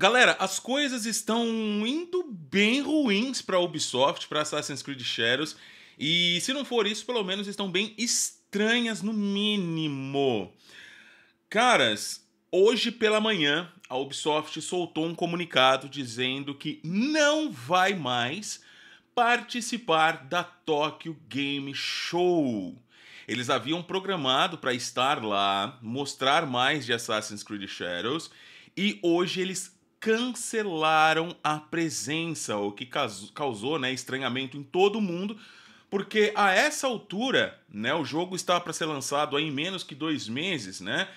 Galera, as coisas estão indo bem ruins para Ubisoft, para Assassin's Creed Shadows, e se não for isso, pelo menos estão bem estranhas no mínimo. Caras, hoje pela manhã a Ubisoft soltou um comunicado dizendo que não vai mais participar da Tokyo Game Show. Eles haviam programado para estar lá, mostrar mais de Assassin's Creed Shadows, e hoje eles cancelaram a presença, o que causou né, estranhamento em todo mundo, porque a essa altura, né, o jogo está para ser lançado aí em menos que dois meses, né?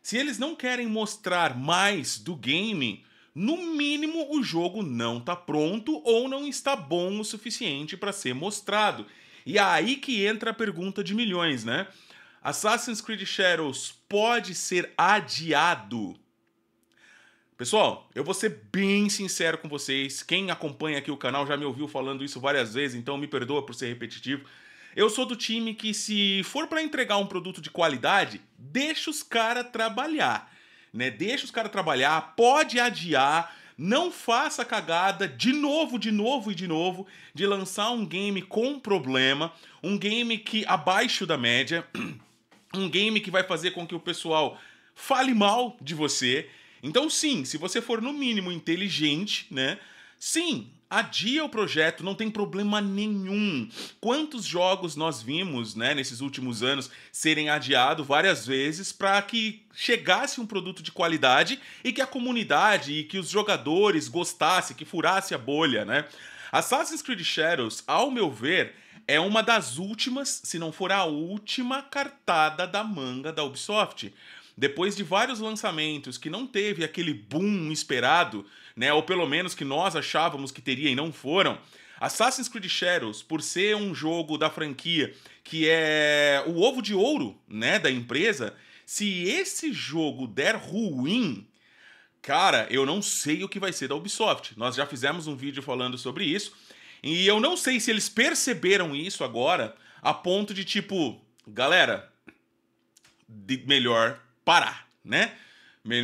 Se eles não querem mostrar mais do game, no mínimo o jogo não está pronto ou não está bom o suficiente para ser mostrado. E é aí que entra a pergunta de milhões, né? Assassin's Creed Shadows pode ser adiado Pessoal, eu vou ser bem sincero com vocês. Quem acompanha aqui o canal já me ouviu falando isso várias vezes, então me perdoa por ser repetitivo. Eu sou do time que se for para entregar um produto de qualidade, deixa os caras trabalhar, né? Deixa os caras trabalhar, pode adiar, não faça cagada de novo, de novo e de novo de lançar um game com problema, um game que abaixo da média, um game que vai fazer com que o pessoal fale mal de você então, sim, se você for no mínimo inteligente, né? Sim, adia o projeto, não tem problema nenhum. Quantos jogos nós vimos, né, nesses últimos anos serem adiados várias vezes para que chegasse um produto de qualidade e que a comunidade e que os jogadores gostassem, que furasse a bolha, né? Assassin's Creed Shadows, ao meu ver, é uma das últimas, se não for a última cartada da manga da Ubisoft depois de vários lançamentos que não teve aquele boom esperado, né, ou pelo menos que nós achávamos que teria e não foram, Assassin's Creed Shadows, por ser um jogo da franquia que é o ovo de ouro, né, da empresa, se esse jogo der ruim, cara, eu não sei o que vai ser da Ubisoft. Nós já fizemos um vídeo falando sobre isso, e eu não sei se eles perceberam isso agora a ponto de tipo, galera, de melhor parar, né?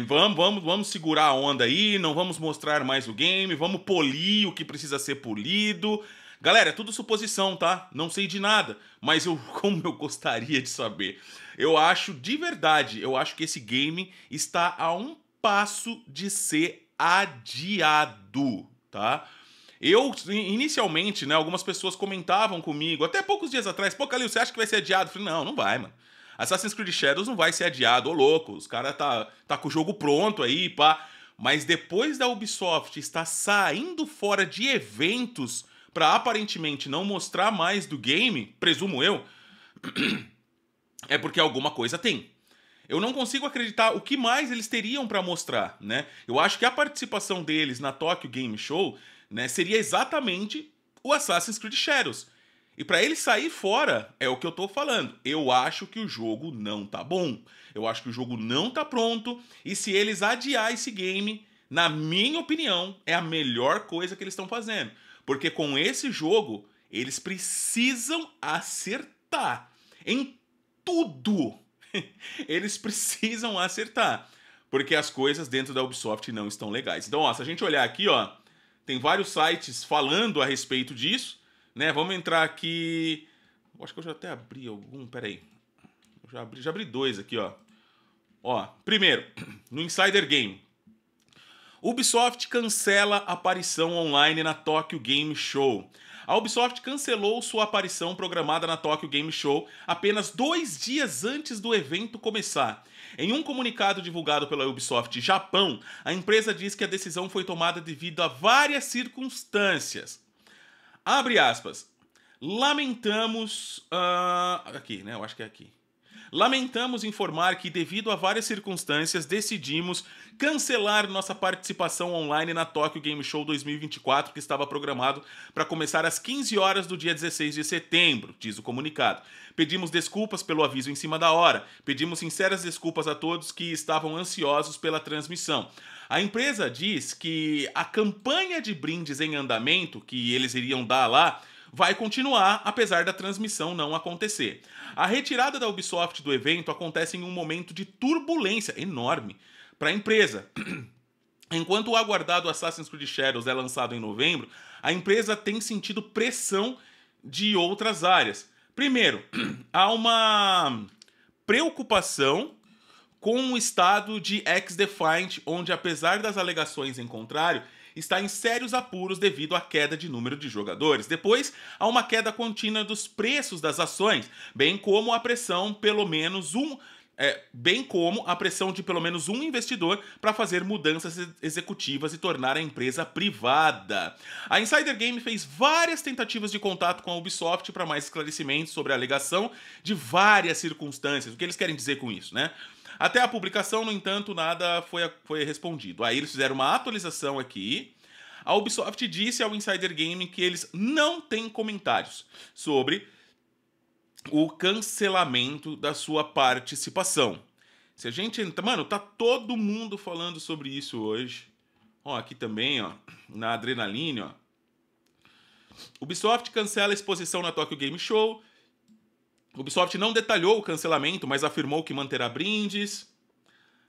Vamos, vamos, vamos segurar a onda aí, não vamos mostrar mais o game, vamos polir o que precisa ser polido. Galera, é tudo suposição, tá? Não sei de nada, mas eu como eu gostaria de saber. Eu acho de verdade, eu acho que esse game está a um passo de ser adiado, tá? Eu, inicialmente, né, algumas pessoas comentavam comigo, até poucos dias atrás, pô, Calil, você acha que vai ser adiado? Eu falei, não, não vai, mano. Assassin's Creed Shadows não vai ser adiado, ô louco, os caras tá, tá com o jogo pronto aí, pá. Mas depois da Ubisoft estar saindo fora de eventos para aparentemente não mostrar mais do game, presumo eu, é porque alguma coisa tem. Eu não consigo acreditar o que mais eles teriam para mostrar, né? Eu acho que a participação deles na Tokyo Game Show, né, seria exatamente o Assassin's Creed Shadows. E para ele sair fora, é o que eu tô falando. Eu acho que o jogo não tá bom. Eu acho que o jogo não tá pronto. E se eles adiar esse game, na minha opinião, é a melhor coisa que eles estão fazendo. Porque com esse jogo, eles precisam acertar em tudo. Eles precisam acertar. Porque as coisas dentro da Ubisoft não estão legais. Então, ó, se a gente olhar aqui, ó, tem vários sites falando a respeito disso né? Vamos entrar aqui. Eu acho que eu já até abri algum. Peraí. aí já abri, já abri dois aqui, ó. Ó, primeiro, no Insider Game. Ubisoft cancela aparição online na Tokyo Game Show. A Ubisoft cancelou sua aparição programada na Tokyo Game Show apenas dois dias antes do evento começar. Em um comunicado divulgado pela Ubisoft Japão, a empresa diz que a decisão foi tomada devido a várias circunstâncias. Abre aspas. Lamentamos. Uh, aqui, né? Eu acho que é aqui. Lamentamos informar que, devido a várias circunstâncias, decidimos cancelar nossa participação online na Tokyo Game Show 2024, que estava programado para começar às 15 horas do dia 16 de setembro, diz o comunicado. Pedimos desculpas pelo aviso em cima da hora, pedimos sinceras desculpas a todos que estavam ansiosos pela transmissão. A empresa diz que a campanha de brindes em andamento que eles iriam dar lá vai continuar, apesar da transmissão não acontecer. A retirada da Ubisoft do evento acontece em um momento de turbulência enorme para a empresa. Enquanto o aguardado Assassin's Creed Shadows é lançado em novembro, a empresa tem sentido pressão de outras áreas. Primeiro, há uma preocupação com o estado de ex-defiant, onde, apesar das alegações em contrário, está em sérios apuros devido à queda de número de jogadores. Depois, há uma queda contínua dos preços das ações, bem como a pressão pelo menos um é, bem como a pressão de pelo menos um investidor para fazer mudanças executivas e tornar a empresa privada. A Insider Game fez várias tentativas de contato com a Ubisoft para mais esclarecimentos sobre a alegação de várias circunstâncias. O que eles querem dizer com isso, né? Até a publicação, no entanto, nada foi, foi respondido. Aí eles fizeram uma atualização aqui. A Ubisoft disse ao Insider Gaming que eles não têm comentários sobre o cancelamento da sua participação. Se a gente. Mano, tá todo mundo falando sobre isso hoje. Ó, aqui também, ó, na Adrenaline, ó. Ubisoft cancela a exposição na Tokyo Game Show Ubisoft não detalhou o cancelamento, mas afirmou que manterá brindes.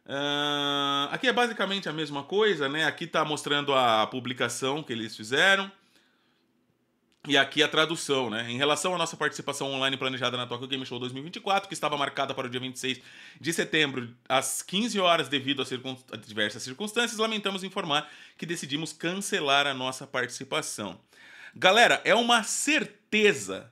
Uh, aqui é basicamente a mesma coisa, né? Aqui está mostrando a publicação que eles fizeram. E aqui a tradução, né? Em relação à nossa participação online planejada na Tokyo Game Show 2024, que estava marcada para o dia 26 de setembro, às 15 horas, devido a, circun... a diversas circunstâncias, lamentamos informar que decidimos cancelar a nossa participação. Galera, é uma certeza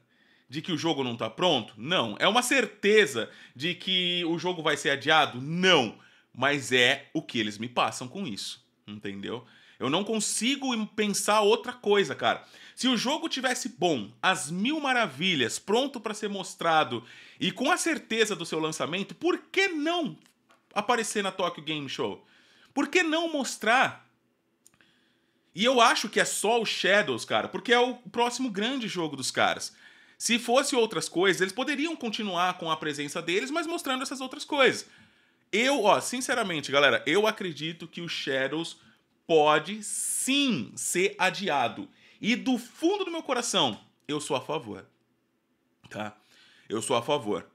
de que o jogo não está pronto? Não. É uma certeza de que o jogo vai ser adiado? Não. Mas é o que eles me passam com isso, entendeu? Eu não consigo pensar outra coisa, cara. Se o jogo tivesse bom, as mil maravilhas, pronto para ser mostrado e com a certeza do seu lançamento, por que não aparecer na Tokyo Game Show? Por que não mostrar? E eu acho que é só o Shadows, cara, porque é o próximo grande jogo dos caras. Se fosse outras coisas, eles poderiam continuar com a presença deles, mas mostrando essas outras coisas. Eu, ó, sinceramente, galera, eu acredito que o Shadows pode sim ser adiado. E do fundo do meu coração, eu sou a favor. Tá? Eu sou a favor.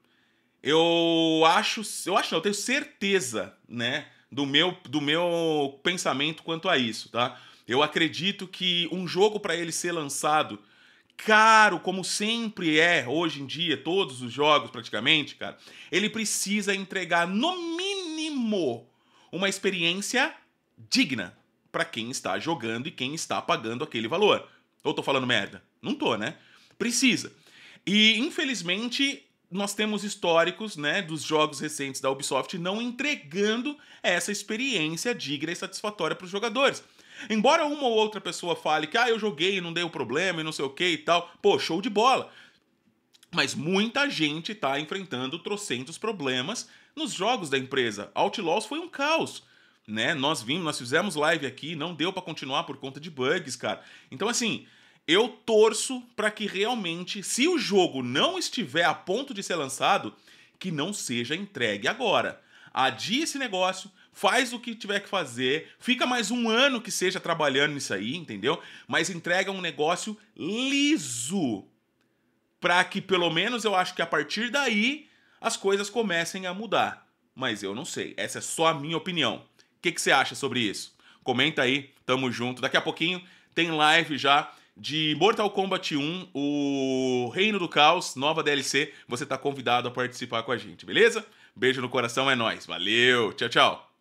Eu acho, eu acho, não, eu tenho certeza, né, do meu do meu pensamento quanto a isso, tá? Eu acredito que um jogo para ele ser lançado caro, como sempre é hoje em dia, todos os jogos praticamente, cara, ele precisa entregar no mínimo uma experiência digna para quem está jogando e quem está pagando aquele valor. Ou tô falando merda? Não tô, né? Precisa. E infelizmente nós temos históricos, né, dos jogos recentes da Ubisoft não entregando essa experiência digna e satisfatória para os jogadores. Embora uma ou outra pessoa fale que ah, eu joguei e não deu problema e não sei o que e tal, pô, show de bola. Mas muita gente tá enfrentando trocentos problemas nos jogos da empresa. Outlaws foi um caos. Né? Nós vimos, nós fizemos live aqui, não deu para continuar por conta de bugs, cara. Então assim, eu torço para que realmente, se o jogo não estiver a ponto de ser lançado, que não seja entregue agora. Adie esse negócio, faz o que tiver que fazer, fica mais um ano que seja trabalhando nisso aí, entendeu? Mas entrega um negócio liso para que pelo menos eu acho que a partir daí as coisas comecem a mudar. Mas eu não sei, essa é só a minha opinião. O que, que você acha sobre isso? Comenta aí, tamo junto. Daqui a pouquinho tem live já de Mortal Kombat 1, o Reino do Caos, nova DLC. Você está convidado a participar com a gente, beleza? Beijo no coração, é nós. Valeu, tchau, tchau.